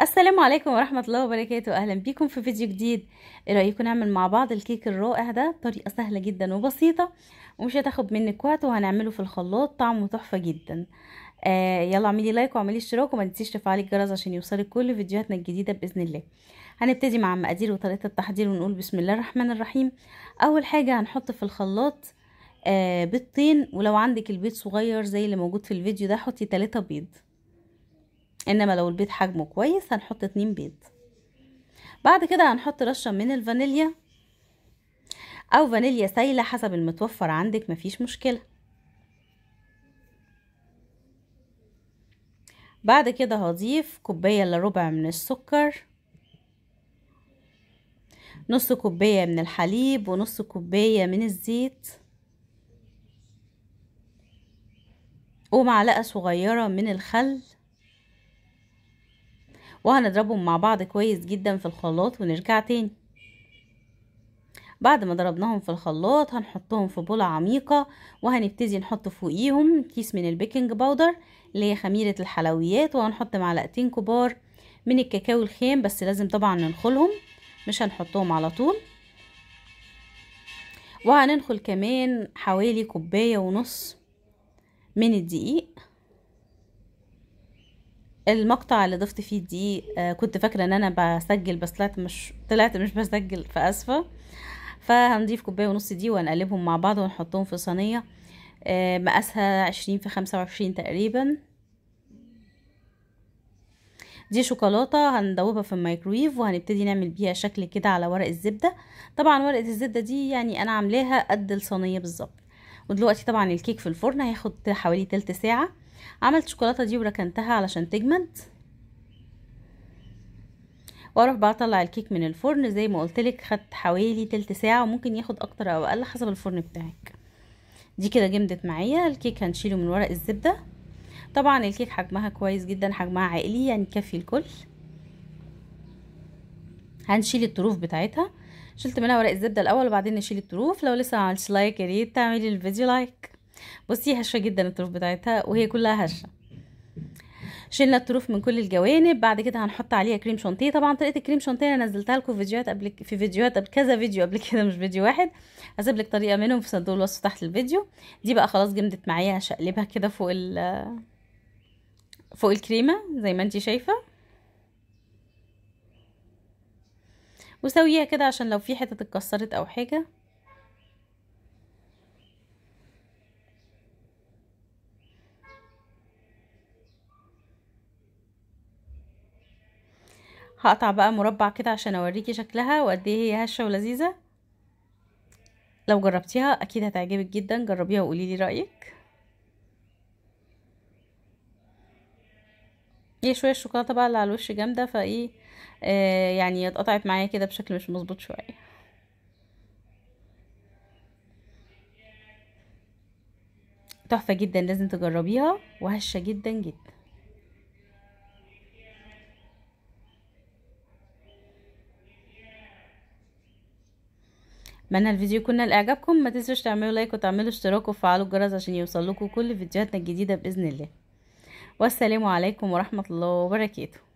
السلام عليكم ورحمة الله وبركاته أهلا بيكم في فيديو جديد إيه رأيكم نعمل مع بعض الكيك الرائع ده بطريقة سهلة جدا وبسيطة ومش هتاخد منك وقت وهنعمله في الخلاط طعمه تحفة جدا آه يلا اعملي لايك وعملي اشتراك وما تنسيش تفعلي الجرس عشان يوصلك كل فيديوهاتنا الجديدة بإذن الله هنبتدي مع المقادير وطريقة التحضير ونقول بسم الله الرحمن الرحيم أول حاجة هنحط في الخلاط آه بيضتين ولو عندك البيض صغير زي اللي موجود في الفيديو ده حطي تلاتة بيض انما لو البيض حجمه كويس هنحط اتنين بيض بعد كده هنحط رشة من الفانيليا او فانيليا سايلة حسب المتوفر عندك مفيش مشكلة بعد كده هضيف كوباية الا ربع من السكر نص كوباية من الحليب ونص كوباية من الزيت ومعلقة صغيرة من الخل وهنضربهم مع بعض كويس جدا في الخلاط ونرجع تاني بعد ما ضربناهم في الخلاط هنحطهم في بولة عميقة وهنبتدي نحط فوقيهم كيس من البيكنج باودر اللي هي خميرة الحلويات وهنحط معلقتين كبار من الكاكاو الخام بس لازم طبعا ننخلهم مش هنحطهم على طول وهننخل كمان حوالي كوباية ونص من الدقيق المقطع اللي ضفت فيه دي آه، كنت فاكره ان انا بسجل بس طلعت مش طلعت مش بسجل فاسفه فهنضيف كوبايه ونص دي وهنقلبهم مع بعض ونحطهم في صينيه آه، مقاسها عشرين في خمسة وعشرين تقريبا دي شوكولاتة هندوبها في الميكرويف وهنبتدي نعمل بيها شكل كده على ورق الزبدة طبعا ورقة الزبدة دي يعني انا عاملاها قد الصينية بالظبط ودلوقتي طبعا الكيك في الفرن هياخد حوالي تلت ساعة عملت الشوكولاته دي وركنتها علشان تجمد واروح بقى اطلع الكيك من الفرن زي ما قلتلك خد حوالي تلت ساعه وممكن ياخد اكتر او اقل حسب الفرن بتاعك دي كده جمدت معايا الكيك هنشيله من ورق الزبده طبعا الكيك حجمها كويس جدا حجمها عائلي يعني كافي الكل هنشيل الطروف بتاعتها شلت منها ورق الزبده الاول وبعدين نشيل الطروف لو لسه ما عملتش لايك يا ريت تعملي الفيديو لايك بصي هشه جدا الطروف بتاعتها وهي كلها هشه شلنا الطروف من كل الجوانب بعد كده هنحط عليها كريم شانتيه طبعا طريقه الكريم شانتيه انا نزلتها لكم في فيديوهات قبل في فيديوهات قبل كذا فيديو قبل كده مش فيديو واحد هسيب لك طريقه منهم في صندوق الوصف تحت الفيديو دي بقى خلاص جمدت معايا هشقلبها كده فوق ال فوق الكريمه زي ما انت شايفه وسويها كده عشان لو في حتت اتكسرت او حاجه هقطع بقى مربع كده عشان اوريكي شكلها وقد ايه هي هشه ولذيذه لو جربتيها اكيد هتعجبك جدا جربيها وقولي لي رايك ايه شويه الشوكولاته بقى اللي على الوش جامده فايه آه يعني اتقطعت معايا كده بشكل مش مظبوط شويه تحفه جدا لازم تجربيها وهشه جدا جدا اتمنى الفيديو يكون نال اعجابكم ما تنسوش تعملوا لايك وتعملوا اشتراك وتفعلوا الجرس عشان يوصلكم كل فيديوهاتنا الجديده باذن الله والسلام عليكم ورحمه الله وبركاته